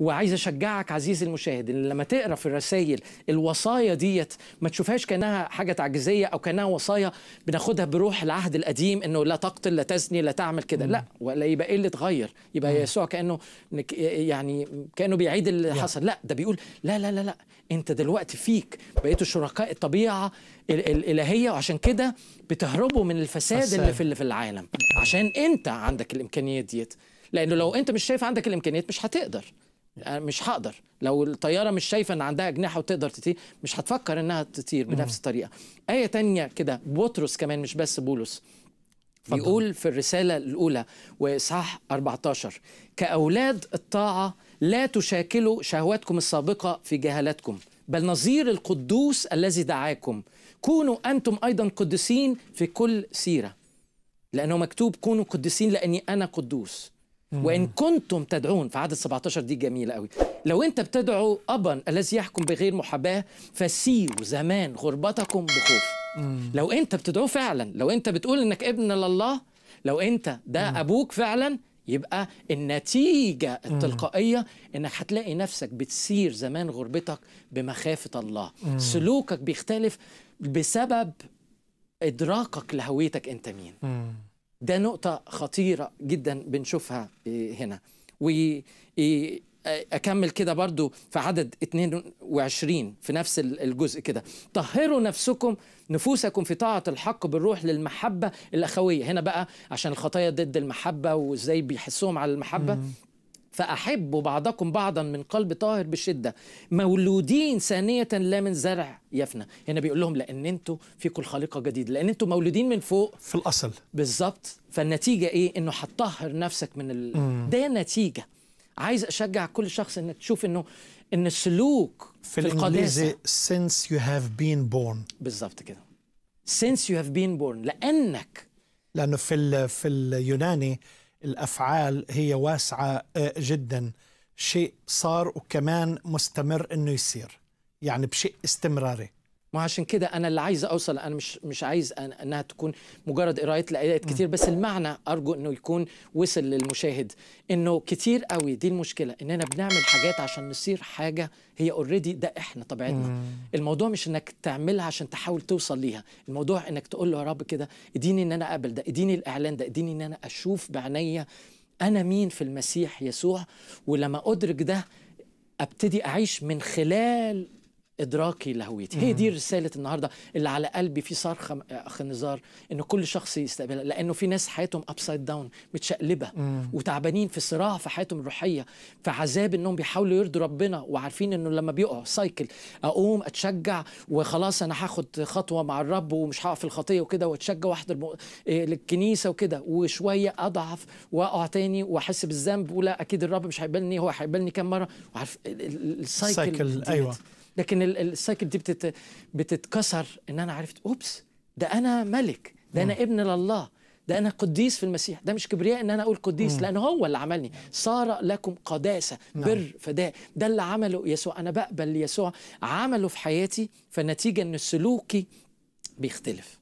وعايز اشجعك عزيزي المشاهد ان لما تقرا في الرسائل الوصايا ديت ما تشوفهاش كانها حاجه تعجيزيه او كانها وصايا بناخدها بروح العهد القديم انه لا تقتل لا تزني لا تعمل كده لا ولا يبقى ايه اللي اتغير يبقى مم. يسوع كانه يعني كانه بيعيد اللي حصل لا ده بيقول لا لا لا لا انت دلوقتي فيك بقيتوا شركاء الطبيعه الالهيه وعشان كده بتهربوا من الفساد حسن. اللي في اللي في العالم عشان انت عندك الامكانيات ديت لانه لو انت مش شايف عندك الامكانيات مش هتقدر مش هقدر لو الطياره مش شايفه ان عندها اجنحه وتقدر تطير مش هتفكر انها تطير بنفس الطريقه ايه تانية كده بطرس كمان مش بس بولس بيقول في الرساله الاولى واصحاح 14 كاولاد الطاعه لا تشاكلوا شهواتكم السابقه في جهالتكم بل نظير القدوس الذي دعاكم كونوا انتم ايضا قدسين في كل سيره لانه مكتوب كونوا قدسين لاني انا قدوس وان كنتم تدعون في عدد 17 دي جميله قوي لو انت بتدعو ابا الذي يحكم بغير محاباه فسيوا زمان غربتكم بخوف لو انت بتدعوه فعلا لو انت بتقول انك ابن لله لو انت ده ابوك فعلا يبقى النتيجة التلقائية انك هتلاقي نفسك بتسير زمان غربتك بمخافة الله سلوكك بيختلف بسبب ادراكك لهويتك انت مين ده نقطة خطيرة جدا بنشوفها آه، هنا وأكمل آه، آه، كده برضو في عدد 22 في نفس الجزء كده طهروا نفسكم نفوسكم في طاعة الحق بالروح للمحبة الأخوية هنا بقى عشان الخطايا ضد المحبة وإزاي بيحسهم على المحبة فأحبوا بعضكم بعضا من قلب طاهر بشدة مولودين ثانية لا من زرع يفنى هنا بيقول لهم لأن أنتوا فيكم الخليقة جديدة لأن أنتوا مولودين من فوق في الأصل بالظبط فالنتيجة إيه أنه هتطهر نفسك من ال... ده نتيجة عايز أشجع كل شخص أنك تشوف أنه أن السلوك في, في القداسة since you have been born بالظبط كده since you have been born لأنك لأنه في ال... في اليوناني الافعال هي واسعه آه، جدا شيء صار وكمان مستمر انه يصير يعني بشيء استمراري ما عشان كده انا اللي عايز اوصل انا مش مش عايز انها تكون مجرد قرايه لايات كتير بس المعنى ارجو انه يكون وصل للمشاهد انه كتير قوي دي المشكله اننا بنعمل حاجات عشان نصير حاجه هي اوريدي ده احنا طبيعتنا الموضوع مش انك تعملها عشان تحاول توصل ليها الموضوع انك تقول له يا رب كده اديني ان انا اقبل ده اديني الاعلان ده اديني ان انا اشوف بعينيا انا مين في المسيح يسوع ولما ادرك ده ابتدي اعيش من خلال ادراكي لهويتي هي دي رساله النهارده اللي على قلبي في صرخه نزار ان كل شخص يستقبلها لانه في ناس حياتهم ابسايد داون متشقلبه وتعبانين في صراع في حياتهم الروحيه في عذاب انهم بيحاولوا يرضوا ربنا وعارفين انه لما بيقعوا سايكل اقوم اتشجع وخلاص انا هاخد خطوه مع الرب ومش هقع في الخطيه وكده واتشجع واحضر م... إيه، للكنيسه وكده وشويه اضعف واقع تاني واحس بالذنب ولا اكيد الرب مش هيقبلني هو هيقبلني كام مره وعارف السايكل ايوه لكن السايكل دي بتت بتتكسر ان انا عرفت اوبس ده انا ملك ده انا ابن لله ده انا قديس في المسيح ده مش كبرياء ان انا اقول قديس لان هو اللي عملني صار لكم قداسه نعم. بر فداء ده اللي عمله يسوع انا بقبل يسوع عمله في حياتي فالنتيجه ان سلوكي بيختلف